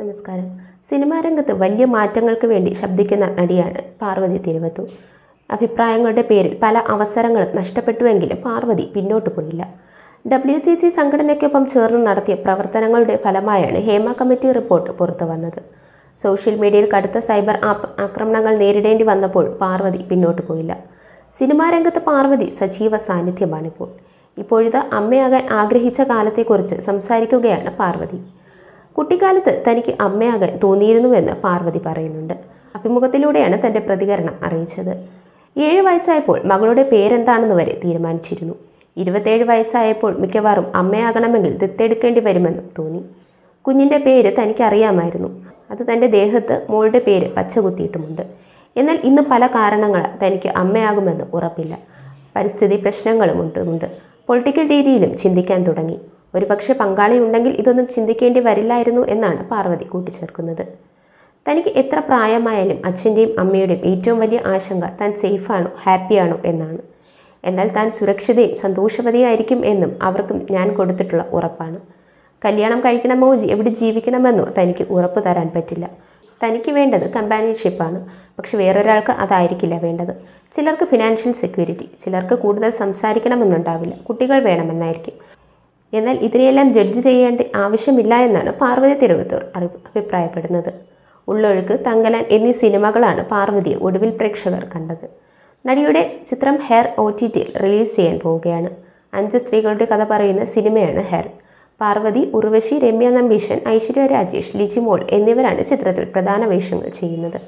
നമസ്കാരം സിനിമാ രംഗത്ത് വലിയ മാറ്റങ്ങൾക്ക് വേണ്ടി ശബ്ദിക്കുന്ന നടിയാണ് പാർവതി തിരുവത്തു അഭിപ്രായങ്ങളുടെ പേരിൽ പല അവസരങ്ങളും നഷ്ടപ്പെട്ടുവെങ്കിലും പാർവതി പിന്നോട്ട് പോയില്ല ഡബ്ല്യു സി സി സംഘടനയ്ക്കൊപ്പം ചേർന്ന് നടത്തിയ പ്രവർത്തനങ്ങളുടെ ഫലമായാണ് ഹേമ കമ്മിറ്റി റിപ്പോർട്ട് പുറത്തു വന്നത് സോഷ്യൽ മീഡിയയിൽ കടുത്ത സൈബർ ആപ്പ് ആക്രമണങ്ങൾ നേരിടേണ്ടി വന്നപ്പോൾ പാർവതി പിന്നോട്ട് പോയില്ല സിനിമാ രംഗത്ത് പാർവതി സജീവ സാന്നിധ്യമാണിപ്പോൾ ഇപ്പോഴത്തെ അമ്മയാകാൻ ആഗ്രഹിച്ച കാലത്തെക്കുറിച്ച് സംസാരിക്കുകയാണ് പാർവതി കുട്ടിക്കാലത്ത് തനിക്ക് അമ്മയാകാൻ തോന്നിയിരുന്നുവെന്ന് പാർവതി പറയുന്നുണ്ട് അഭിമുഖത്തിലൂടെയാണ് തൻ്റെ പ്രതികരണം അറിയിച്ചത് ഏഴ് വയസ്സായപ്പോൾ മകളുടെ പേരെന്താണെന്ന് വരെ തീരുമാനിച്ചിരുന്നു ഇരുപത്തേഴ് വയസ്സായപ്പോൾ മിക്കവാറും അമ്മയാകണമെങ്കിൽ ദത്തെടുക്കേണ്ടി വരുമെന്നും തോന്നി കുഞ്ഞിൻ്റെ പേര് തനിക്കറിയാമായിരുന്നു അത് തൻ്റെ ദേഹത്ത് മോളുടെ പേര് പച്ചകുത്തിയിട്ടുമുണ്ട് എന്നാൽ ഇന്ന് പല കാരണങ്ങളാൽ തനിക്ക് അമ്മയാകുമെന്ന് ഉറപ്പില്ല പരിസ്ഥിതി പ്രശ്നങ്ങളും ഉണ്ടുമുണ്ട് പൊളിറ്റിക്കൽ രീതിയിലും ചിന്തിക്കാൻ തുടങ്ങി ഒരു പക്ഷേ പങ്കാളി ഉണ്ടെങ്കിൽ ഇതൊന്നും ചിന്തിക്കേണ്ടി വരില്ലായിരുന്നു എന്നാണ് പാർവതി കൂട്ടിച്ചേർക്കുന്നത് തനിക്ക് എത്ര പ്രായമായാലും അച്ഛൻ്റെയും അമ്മയുടെയും ഏറ്റവും വലിയ ആശങ്ക താൻ സേഫാണോ ഹാപ്പിയാണോ എന്നാണ് എന്നാൽ താൻ സുരക്ഷിതയും സന്തോഷവതിയായിരിക്കും എന്നും അവർക്കും ഞാൻ കൊടുത്തിട്ടുള്ള ഉറപ്പാണ് കല്യാണം കഴിക്കണ മോജി എവിടെ ജീവിക്കണമെന്നോ തനിക്ക് ഉറപ്പ് തരാൻ പറ്റില്ല തനിക്ക് വേണ്ടത് കമ്പാനിയൻഷിപ്പാണ് പക്ഷെ വേറൊരാൾക്ക് അതായിരിക്കില്ല വേണ്ടത് ചിലർക്ക് ഫിനാൻഷ്യൽ സെക്യൂരിറ്റി ചിലർക്ക് കൂടുതൽ സംസാരിക്കണമെന്നുണ്ടാവില്ല കുട്ടികൾ വേണമെന്നായിരിക്കും എന്നാൽ ഇതിനെയെല്ലാം ജഡ്ജ് ചെയ്യേണ്ട ആവശ്യമില്ല എന്നാണ് പാർവതി തിരുവത്തൂർ അഭിപ്രായപ്പെടുന്നത് ഉള്ളൊഴുക്ക് തങ്കലാൻ എന്നീ സിനിമകളാണ് പാർവതിയെ ഒടുവിൽ പ്രേക്ഷകർ കണ്ടത് നടിയുടെ ചിത്രം ഹെയർ ഒ ടി റിലീസ് ചെയ്യാൻ പോവുകയാണ് അഞ്ച് സ്ത്രീകളുടെ കഥ പറയുന്ന സിനിമയാണ് ഹെയർ പാർവതി ഉർവശി രമ്യ നമ്പീശൻ ഐശ്വര്യ രാജേഷ് ലിജിമോൾ എന്നിവരാണ് ചിത്രത്തിൽ പ്രധാന വേഷങ്ങൾ ചെയ്യുന്നത്